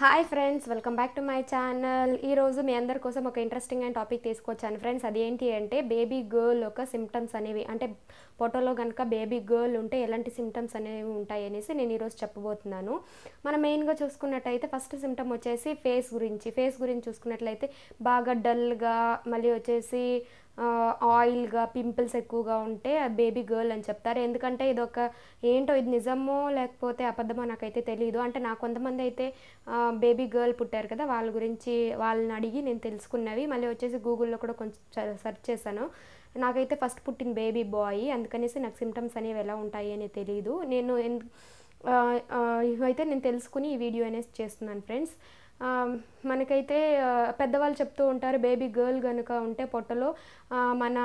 hi friends welcome back to my channel ఈరోజు మీ అందరి కోసం ఒక ఇంట్రెస్టింగ్ అయిన టాపిక్ తీసుకొచ్చాను ఫ్రెండ్స్ అదేంటి అంటే బేబీ గర్ల్ యొక్క సిమ్టమ్స్ అనేవి అంటే ఫోటోలో కనుక బేబీ గర్ల్ ఉంటే ఎలాంటి సిమ్టమ్స్ అనేవి ఉంటాయి అనేసి నేను ఈరోజు చెప్పబోతున్నాను మనం మెయిన్గా చూసుకున్నట్టయితే ఫస్ట్ సిమ్టమ్ వచ్చేసి ఫేస్ గురించి ఫేస్ గురించి చూసుకున్నట్లయితే బాగా డల్గా మళ్ళీ వచ్చేసి ఆయిల్గా పింపుల్స్ ఎక్కువగా ఉంటే బేబీ గర్ల్ అని చెప్తారు ఎందుకంటే ఇది ఒక ఏంటో ఇది నిజమో లేకపోతే అబద్ధమో నాకైతే తెలియదు అంటే నా కొంతమంది అయితే బేబీ గర్ల్ పుట్టారు కదా వాళ్ళ గురించి వాళ్ళని అడిగి నేను తెలుసుకున్నవి మళ్ళీ వచ్చేసి గూగుల్లో కూడా కొంచెం సెర్చ్ చేశాను నాకైతే ఫస్ట్ పుట్టిన బేబీ బాయ్ అందుకనేసి నాకు సిమ్టమ్స్ అనేవి ఎలా ఉంటాయి అని తెలియదు నేను ఇవైతే నేను తెలుసుకుని ఈ వీడియో అనేసి చేస్తున్నాను ఫ్రెండ్స్ మనకైతే పెద్దవాళ్ళు చెప్తూ ఉంటారు బేబీ గర్ల్ కనుక ఉంటే పొట్టలో మన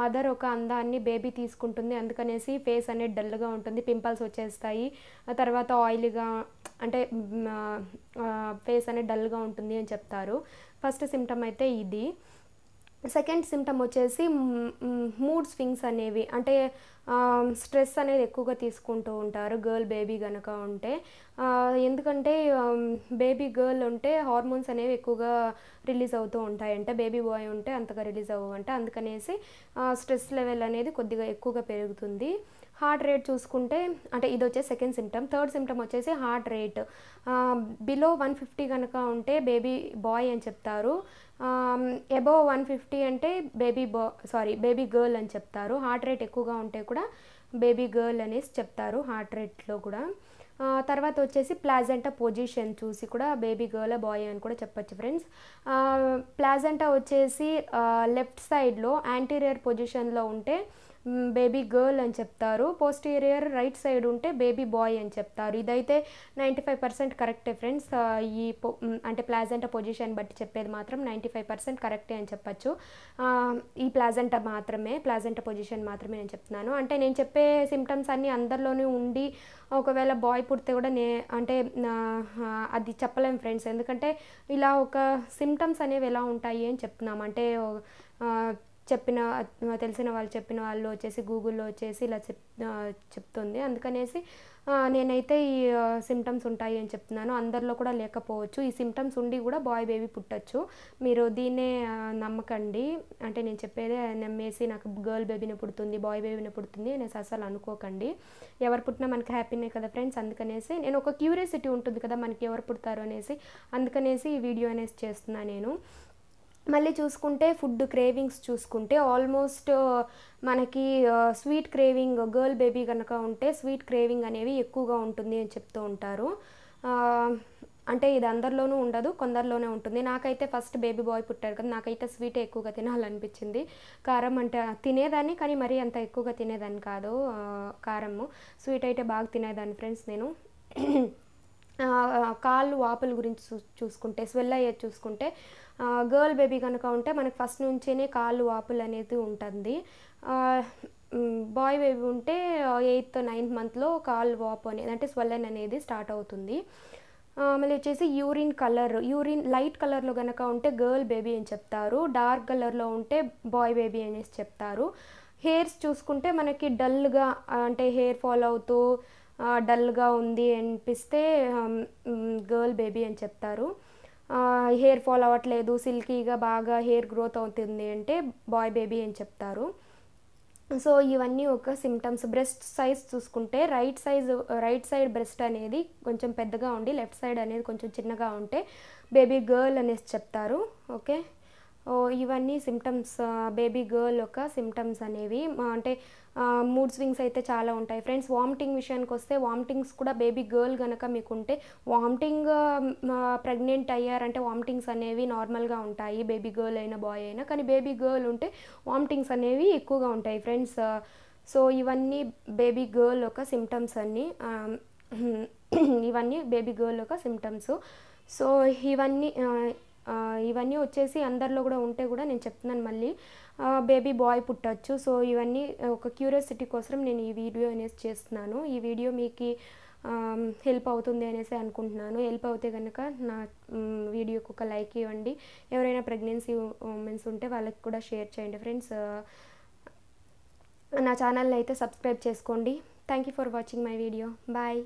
మదర్ ఒక అందాన్ని బేబీ తీసుకుంటుంది అందుకనేసి ఫేస్ అనేది డల్గా ఉంటుంది పింపుల్స్ వచ్చేస్తాయి తర్వాత ఆయిల్గా అంటే ఫేస్ అనేది డల్గా ఉంటుంది అని చెప్తారు ఫస్ట్ సిమ్టమ్ అయితే ఇది సెకండ్ సిమ్టమ్ వచ్చేసి మూడ్ స్వింగ్స్ అనేవి అంటే స్ట్రెస్ అనేది ఎక్కువగా తీసుకుంటూ ఉంటారు గర్ల్ బేబీ కనుక ఉంటే ఎందుకంటే బేబీ గర్ల్ ఉంటే హార్మోన్స్ అనేవి ఎక్కువగా రిలీజ్ అవుతూ ఉంటాయి అంటే బేబీ బాయ్ ఉంటే అంతగా రిలీజ్ అవ్వంటే అందుకనేసి స్ట్రెస్ లెవెల్ అనేది కొద్దిగా ఎక్కువగా పెరుగుతుంది హార్ట్ రేట్ చూసుకుంటే అంటే ఇది వచ్చే సెకండ్ సిమ్టమ్ థర్డ్ సిమ్టమ్ వచ్చేసి heart rate below one fifty కనుక ఉంటే బేబీ బాయ్ అని చెప్తారు అబోవ్ వన్ ఫిఫ్టీ అంటే బేబీ బా సారీ బేబీ గర్ల్ అని చెప్తారు హార్ట్ రేట్ ఎక్కువగా ఉంటే కూడా బేబీ గర్ల్ అనేసి చెప్తారు హార్ట్ రేట్లో కూడా తర్వాత వచ్చేసి ప్లాజెంటా పొజిషన్ చూసి కూడా బేబీ గర్ల్ బాయ్ అని కూడా చెప్పచ్చు ఫ్రెండ్స్ ప్లాజెంటా వచ్చేసి లెఫ్ట్ సైడ్లో యాంటీరియర్ పొజిషన్లో ఉంటే బేబీ గర్ల్ అని చెప్తారు పోస్టీరియర్ రైట్ సైడ్ ఉంటే బేబీ బాయ్ అని చెప్తారు ఇదైతే నైంటీ ఫైవ్ పర్సెంట్ కరెక్టే ఫ్రెండ్స్ ఈ అంటే ప్లాజెంట పొజిషన్ బట్టి చెప్పేది మాత్రం నైంటీ ఫైవ్ పర్సెంట్ కరెక్టే అని చెప్పచ్చు ఈ ప్లాజెంట మాత్రమే ప్లాజెంట పొజిషన్ మాత్రమే నేను చెప్తున్నాను అంటే నేను చెప్పే సిమ్టమ్స్ అన్నీ అందరిలోనే ఉండి ఒకవేళ బాయ్ పుడితే కూడా నే అంటే అది చెప్పలేం ఫ్రెండ్స్ ఎందుకంటే ఇలా ఒక సిమ్టమ్స్ అనేవి ఎలా ఉంటాయి అని చెప్తున్నాం అంటే చెప్పిన తెలిసిన వాళ్ళు చెప్పిన వాళ్ళు వచ్చేసి గూగుల్లో వచ్చేసి ఇలా చెప్ చెప్తుంది అందుకనేసి నేనైతే ఈ సిమ్టమ్స్ ఉంటాయి అని చెప్తున్నాను అందరిలో కూడా లేకపోవచ్చు ఈ సిమ్టమ్స్ ఉండి కూడా బాయ్ బేబీ పుట్టచ్చు మీరు దీన్నే నమ్మకండి అంటే నేను చెప్పేదే నమ్మేసి నాకు గర్ల్ బేబీని పుడుతుంది బాయ్ బేబీని పుడుతుంది అనేసి అసలు అనుకోకండి ఎవరు పుట్టినా మనకి హ్యాపీనే కదా ఫ్రెండ్స్ అందుకనేసి నేను ఒక క్యూరియాసిటీ ఉంటుంది కదా మనకి ఎవరు పుడతారు అనేసి అందుకనేసి ఈ వీడియో అనేసి చేస్తున్నా నేను మళ్ళీ చూసుకుంటే ఫుడ్ క్రేవింగ్స్ చూసుకుంటే ఆల్మోస్ట్ మనకి స్వీట్ క్రేవింగ్ గర్ల్ బేబీ కనుక ఉంటే స్వీట్ క్రేవింగ్ అనేవి ఎక్కువగా ఉంటుంది అని చెప్తూ ఉంటారు అంటే ఇది అందరిలోనూ ఉండదు కొందరిలోనే ఉంటుంది నాకైతే ఫస్ట్ బేబీ బాయ్ పుట్టారు కదా నాకైతే స్వీట్ ఎక్కువగా తినాలనిపించింది కారం అంటే తినేదాన్ని కానీ మరీ అంత ఎక్కువగా తినేదాన్ని కాదు కారము స్వీట్ అయితే బాగా తినేదాన్ని ఫ్రెండ్స్ నేను కాళ్ళు వాపుల గురించి చూ చూసుకుంటే స్వెల్ అయ్యేది చూసుకుంటే గర్ల్ బేబీ కనుక ఉంటే మనకి ఫస్ట్ నుంచేనే కాళ్ళు వాపులు అనేది ఉంటుంది బాయ్ బేబీ ఉంటే ఎయిత్ నైన్త్ మంత్లో కాళ్ళు వాపు అనేది అంటే స్వెల్లన్ అనేది స్టార్ట్ అవుతుంది మళ్ళీ వచ్చేసి యూరిన్ కలర్ యూరిన్ లైట్ కలర్లో కనుక ఉంటే గర్ల్ బేబీ అని చెప్తారు డార్క్ కలర్లో ఉంటే బాయ్ బేబీ అనేసి చెప్తారు హెయిర్స్ చూసుకుంటే మనకి డల్గా అంటే హెయిర్ ఫాల్ అవుతూ డల్గా ఉంది అనిపిస్తే గర్ల్ బేబీ అని చెప్తారు హెయిర్ ఫాల్ అవ్వట్లేదు సిల్కీగా బాగా హెయిర్ గ్రోత్ అవుతుంది అంటే బాయ్ బేబీ అని చెప్తారు సో ఇవన్నీ ఒక సిమ్టమ్స్ బ్రెస్ట్ సైజ్ చూసుకుంటే right size right side breast అనేది కొంచెం పెద్దగా ఉండి లెఫ్ట్ సైడ్ అనేది కొంచెం చిన్నగా ఉంటే బేబీ గర్ల్ అనేసి చెప్తారు ఓకే ఇవన్నీ సిమ్టమ్స్ బేబీ గర్ల్ యొక్క సిమ్టమ్స్ అనేవి అంటే మూడ్ స్వింగ్స్ అయితే చాలా ఉంటాయి ఫ్రెండ్స్ వామిటింగ్ విషయానికి వస్తే వామిటింగ్స్ కూడా బేబీ గర్ల్ కనుక మీకు ఉంటే వామిటింగ్ ప్రెగ్నెంట్ అయ్యారంటే వామిటింగ్స్ అనేవి నార్మల్గా ఉంటాయి బేబీ గర్ల్ అయినా బాయ్ అయినా కానీ బేబీ గర్ల్ ఉంటే వామిటింగ్స్ అనేవి ఎక్కువగా ఉంటాయి ఫ్రెండ్స్ సో ఇవన్నీ బేబీ గర్ల్ యొక్క సిమ్టమ్స్ అన్నీ ఇవన్నీ బేబీ గర్ల్ యొక్క సిమ్టమ్స్ సో ఇవన్నీ ఇవన్నీ వచ్చేసి అందరిలో కూడా ఉంటే కూడా నేను చెప్తున్నాను మళ్ళీ బేబీ బాయ్ పుట్టచ్చు సో ఇవన్నీ ఒక క్యూరియాసిటీ కోసం నేను ఈ వీడియో అనేసి చేస్తున్నాను ఈ వీడియో మీకు హెల్ప్ అవుతుంది అనేసి అనుకుంటున్నాను హెల్ప్ అవుతే కనుక నా వీడియోకి ఒక లైక్ ఇవ్వండి ఎవరైనా ప్రెగ్నెన్సీ ఉమెన్స్ ఉంటే వాళ్ళకి కూడా షేర్ చేయండి ఫ్రెండ్స్ నా ఛానల్ని అయితే సబ్స్క్రైబ్ చేసుకోండి thank you for watching my video bye